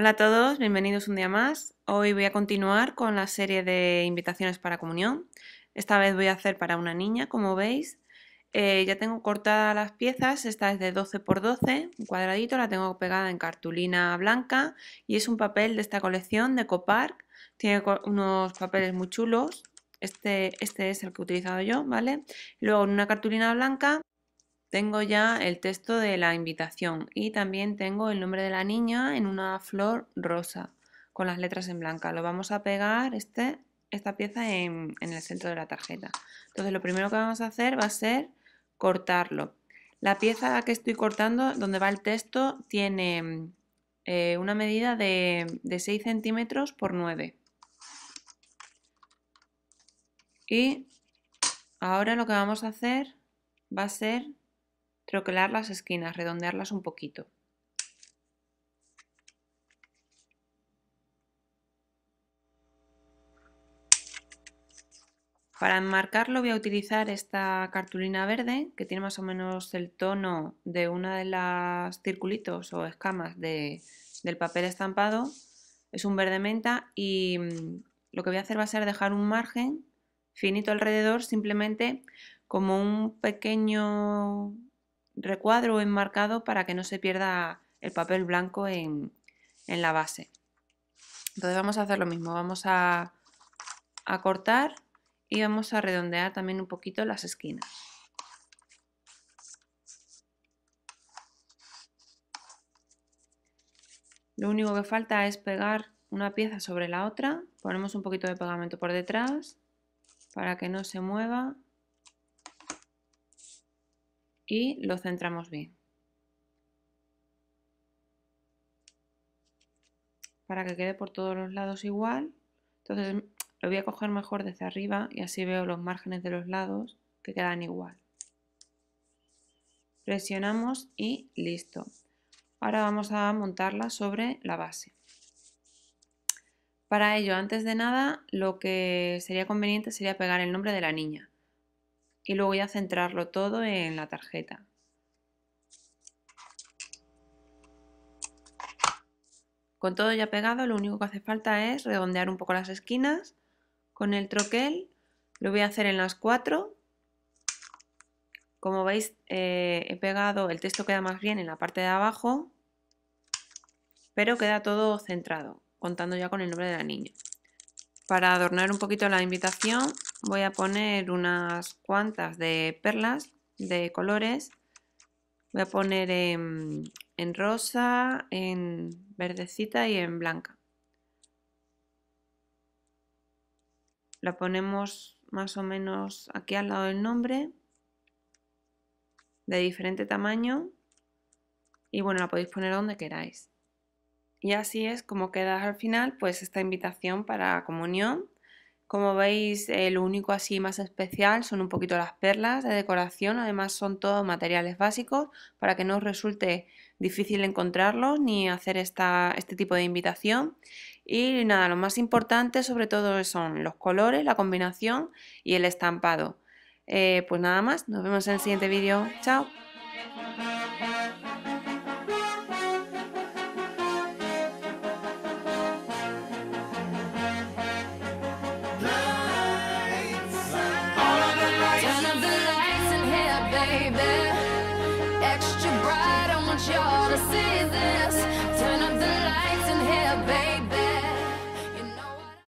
Hola a todos, bienvenidos un día más. Hoy voy a continuar con la serie de invitaciones para comunión. Esta vez voy a hacer para una niña, como veis. Eh, ya tengo cortadas las piezas, esta es de 12 por 12, un cuadradito, la tengo pegada en cartulina blanca y es un papel de esta colección de Copark. Tiene unos papeles muy chulos, este, este es el que he utilizado yo, ¿vale? Luego en una cartulina blanca tengo ya el texto de la invitación y también tengo el nombre de la niña en una flor rosa con las letras en blanca. Lo vamos a pegar este, esta pieza en, el centro de la tarjeta. Entonces lo primero que vamos a hacer va a ser cortarlo. La pieza que estoy cortando, donde va el texto, tiene eh, una medida de, de 6 centímetros por 9. Y ahora lo que vamos a hacer va a ser troquelar las esquinas, redondearlas un poquito. Para enmarcarlo voy a utilizar esta cartulina verde que tiene más o menos el tono de una de las circulitos o escamas del papel estampado. Es un verde menta y mm, lo que voy a hacer va a ser dejar un margen finito alrededor simplemente como un pequeño recuadro enmarcado para que no se pierda el papel blanco en, la base. Entonces vamos a hacer lo mismo, vamos a, a cortar y vamos a redondear también un poquito las esquinas. Lo único que falta es pegar una pieza sobre la otra, ponemos un poquito de pegamento por detrás para que no se mueva y lo centramos bien. Para que quede por todos los lados igual. Entonces mm, lo voy a coger mejor desde arriba y así veo los márgenes de los lados que quedan igual. Presionamos y listo. Ahora vamos a montarla sobre la base. Para ello, antes de nada, lo que sería conveniente sería pegar el nombre de la niña y luego a centrarlo todo en la tarjeta. Con todo ya pegado, lo único que hace falta es redondear un poco las esquinas con el troquel. Lo voy a hacer en las cuatro. Como veis, eh, he pegado, el texto queda más bien en la parte de abajo, pero queda todo centrado, contando ya con el nombre de la niña. Para adornar un poquito la invitación, voy a poner unas cuantas de perlas de colores. Voy a poner en, rosa, en verdecita y en blanca. La ponemos más o menos aquí al lado del nombre, de diferente tamaño. Y bueno, la podéis poner donde queráis. Y así es como queda al final pues esta invitación para comunión como veis, lo único así más especial son un poquito las perlas de decoración, además son todos materiales básicos para que no os resulte difícil encontrarlos ni hacer esta, este tipo de invitación. Y nada, lo más importante sobre todo son los colores, la combinación y el estampado. Eh, pues nada más, nos vemos en el siguiente vídeo. ¡Chao! want y'all to see.